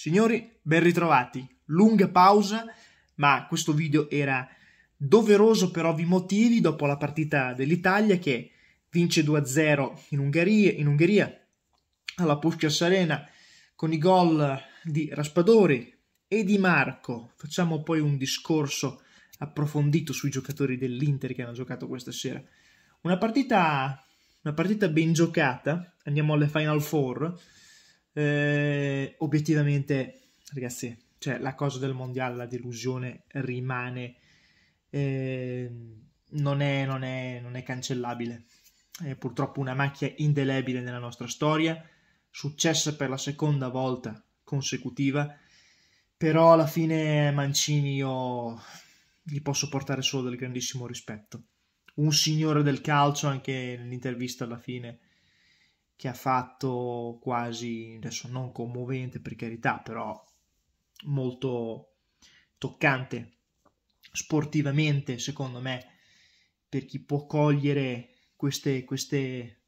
Signori, ben ritrovati. Lunga pausa, ma questo video era doveroso per ovvi motivi dopo la partita dell'Italia che vince 2-0 in Ungheria, in Ungheria alla Puskas Arena con i gol di Raspadori e di Marco. Facciamo poi un discorso approfondito sui giocatori dell'Inter che hanno giocato questa sera. Una partita, una partita ben giocata, andiamo alle Final Four eh, obiettivamente, ragazzi, cioè, la cosa del mondiale, la delusione rimane, eh, non, è, non, è, non, è, cancellabile. È purtroppo una macchia indelebile nella nostra storia, successa per la seconda volta consecutiva, però alla fine Mancini io gli posso portare solo del grandissimo rispetto. Un signore del calcio, anche nell'intervista alla fine che ha fatto quasi, adesso non commovente per carità, però molto toccante sportivamente, secondo me, per chi può cogliere queste, queste,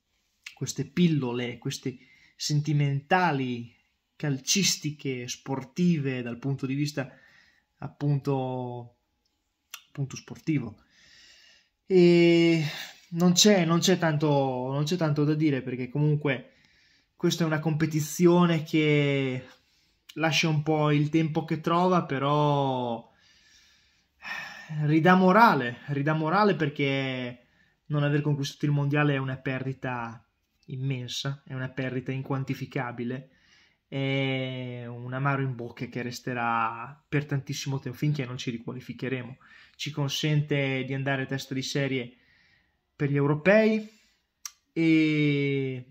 queste pillole, queste sentimentali calcistiche, sportive, dal punto di vista appunto, appunto sportivo. E non c'è, non, c'è tanto, non c'è tanto da dire perché comunque questa è una competizione che lascia un po' il tempo che trova, però eh, ridà morale, ridà morale perché non aver conquistato il mondiale è una perdita immensa, è una perdita inquantificabile, è un amaro in bocca che resterà per tantissimo tempo finché non ci riqualificheremo. Ci consente di andare a testa di serie per gli europei e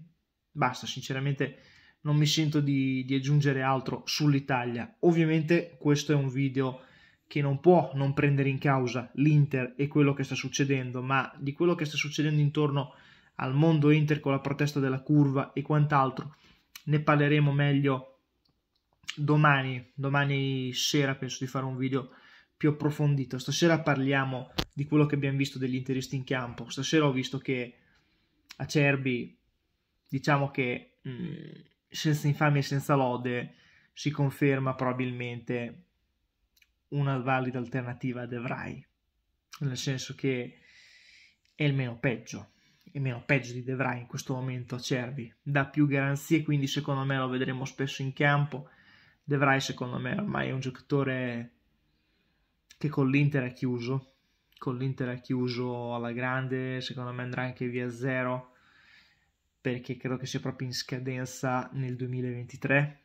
basta, sinceramente non mi sento di, di aggiungere altro sull'Italia. Ovviamente questo è un video che non può non prendere in causa l'Inter e quello che sta succedendo, ma di quello che sta succedendo intorno al mondo Inter con la protesta della curva e quant'altro, ne parleremo meglio domani, domani sera penso di fare un video più approfondito. Stasera parliamo di quello che abbiamo visto degli interisti in campo. Stasera ho visto che Acerbi, diciamo che mh, mm, senza infamia e senza lode, si conferma probabilmente una valida alternativa a Devrai, nel senso che è il meno peggio, è meno peggio di Devrai in questo momento Acerbi, dà più garanzie, quindi secondo me lo vedremo spesso in campo. Devrai secondo me ormai è un giocatore che con l'Inter è chiuso, con l'Inter è chiuso alla grande, secondo me andrà anche via zero, perché credo che sia proprio in scadenza nel 2023.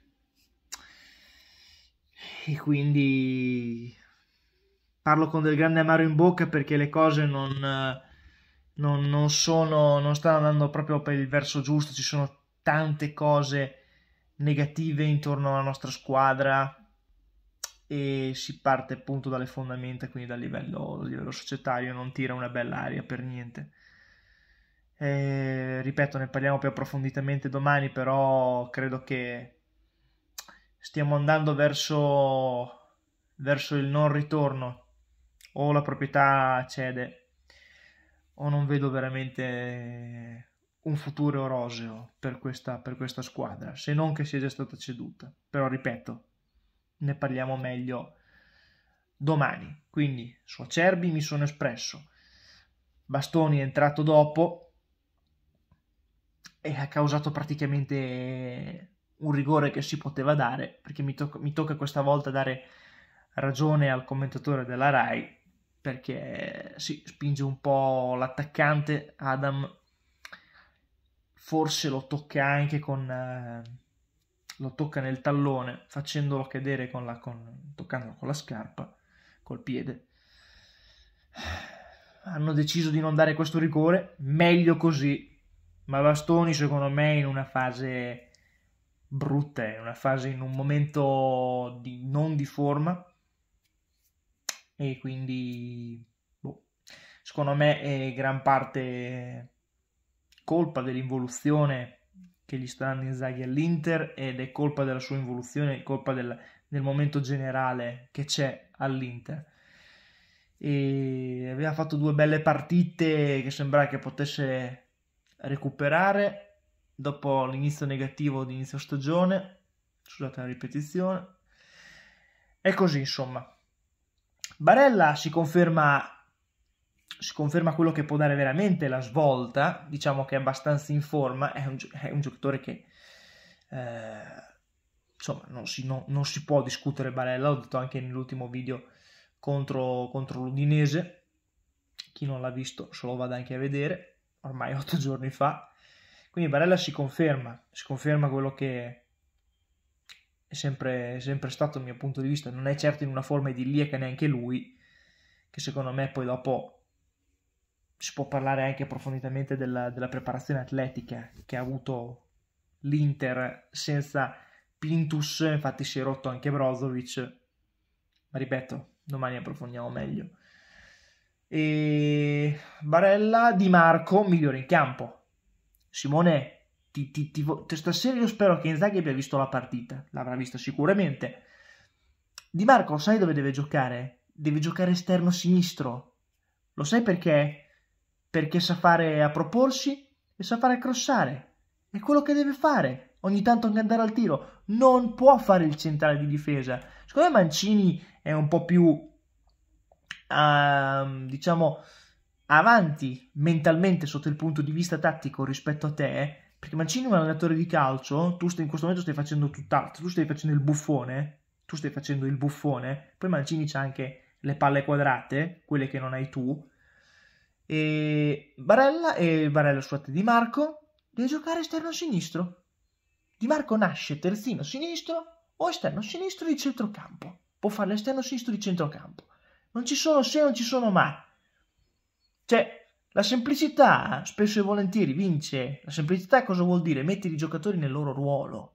E quindi parlo con del grande amaro in bocca perché le cose non, non, non, sono, non stanno andando proprio per il verso giusto, ci sono tante cose negative intorno alla nostra squadra e si parte appunto dalle fondamenta, quindi dal livello, dal livello societario, non tira una bella aria per niente. Eh, ripeto, ne parliamo più approfonditamente domani, però credo che stiamo andando verso, verso il non ritorno. O la proprietà cede, o non vedo veramente un futuro roseo per questa, per questa squadra, se non che sia già stata ceduta. Però ripeto, ne parliamo meglio domani. Quindi su Acerbi mi sono espresso. Bastoni è entrato dopo e ha causato praticamente un rigore che si poteva dare, perché mi, to- mi tocca questa volta dare ragione al commentatore della RAI, perché si sì, spinge un po' l'attaccante Adam, forse lo tocca anche con... Eh, lo tocca nel tallone facendolo cadere con la, con, toccandolo con la scarpa, col piede. Hanno deciso di non dare questo rigore, meglio così, ma Bastoni secondo me in una fase brutta, in una fase in un momento di, non di forma e quindi boh, secondo me è gran parte colpa dell'involuzione che gli sta dando Inzaghi all'Inter ed è colpa della sua involuzione, è colpa del, del momento generale che c'è all'Inter. E aveva fatto due belle partite che sembrava che potesse recuperare dopo l'inizio negativo di inizio stagione. Scusate la ripetizione. E così, insomma. Barella si conferma si conferma quello che può dare veramente la svolta, diciamo che è abbastanza in forma, è un, è un giocatore che eh, insomma non si, no, non si, può discutere Barella, l'ho detto anche nell'ultimo video contro, contro l'Udinese, chi non l'ha visto se lo vada anche a vedere, ormai otto giorni fa, quindi Barella si conferma, si conferma quello che è sempre, sempre stato il mio punto di vista, non è certo in una forma idilliaca neanche lui, che secondo me poi dopo si può parlare anche approfonditamente della, della preparazione atletica che ha avuto l'Inter senza Pintus, infatti si è rotto anche Brozovic, ma ripeto, domani approfondiamo meglio. E Barella Di Marco, migliore in campo. Simone, ti, ti, ti, stasera io spero che Inzaghi abbia visto la partita, l'avrà vista sicuramente. Di Marco, sai dove deve giocare? Deve giocare esterno sinistro. Lo sai perché? perché sa fare a proporsi e sa fare a crossare. È quello che deve fare. Ogni tanto anche andare al tiro. Non può fare il centrale di difesa. Secondo me Mancini è un po' più, uh, diciamo, avanti mentalmente sotto il punto di vista tattico rispetto a te. Perché Mancini è un allenatore di calcio, tu stai, in questo momento stai facendo tutt'altro, tu stai facendo il buffone, tu stai facendo il buffone, poi Mancini c'ha anche le palle quadrate, quelle che non hai tu, e Barella e Barella scusate Di Marco deve giocare esterno sinistro Di Marco nasce terzino sinistro o esterno sinistro di centrocampo può fare l'esterno sinistro di centrocampo non ci sono se non ci sono ma cioè la semplicità spesso e volentieri vince la semplicità cosa vuol dire? mettere i giocatori nel loro ruolo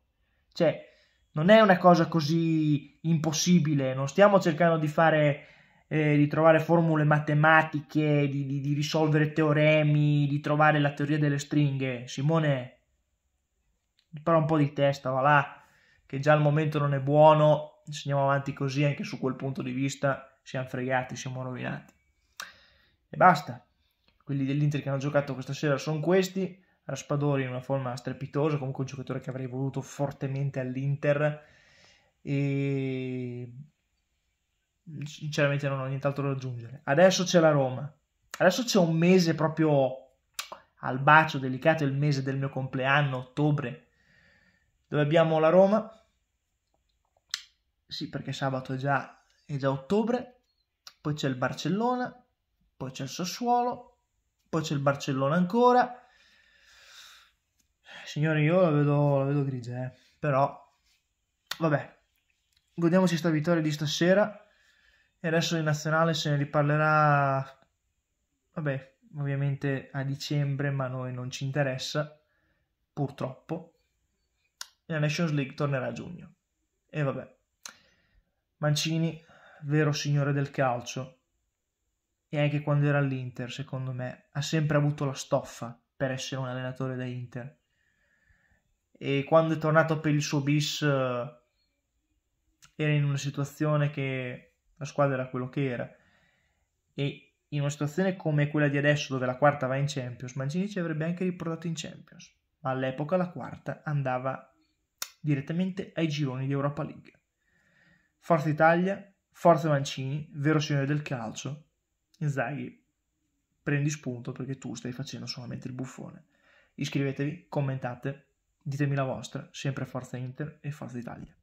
cioè non è una cosa così impossibile non stiamo cercando di fare eh, di trovare formule matematiche, di, di, di risolvere teoremi, di trovare la teoria delle stringhe. Simone, però un po' di testa, va là, che già al momento non è buono, se andiamo avanti così anche su quel punto di vista siamo fregati, siamo rovinati. E basta. Quelli dell'Inter che hanno giocato questa sera sono questi. Raspadori in una forma strepitosa, comunque un giocatore che avrei voluto fortemente all'Inter. E sinceramente non ho nient'altro da aggiungere. Adesso c'è la Roma. Adesso c'è un mese proprio al bacio delicato, il mese del mio compleanno, ottobre, dove abbiamo la Roma. Sì, perché sabato è già, è già ottobre. Poi c'è il Barcellona, poi c'è il Sassuolo, poi c'è il Barcellona ancora. Signori, io la vedo, la vedo grigia, eh. però vabbè, godiamoci questa vittoria di stasera e adesso in nazionale se ne riparlerà, vabbè, ovviamente a dicembre, ma a noi non ci interessa, purtroppo. E la Nations League tornerà a giugno. E vabbè, Mancini, vero signore del calcio, e anche quando era all'Inter, secondo me, ha sempre avuto la stoffa per essere un allenatore da Inter. E quando è tornato per il suo bis eh, era in una situazione che la squadra era quello che era e in una situazione come quella di adesso dove la quarta va in Champions Mancini ci avrebbe anche riportato in Champions ma all'epoca la quarta andava direttamente ai gironi di Europa League Forza Italia Forza Mancini vero signore del calcio Inzaghi prendi spunto perché tu stai facendo solamente il buffone iscrivetevi commentate ditemi la vostra sempre Forza Inter e Forza Italia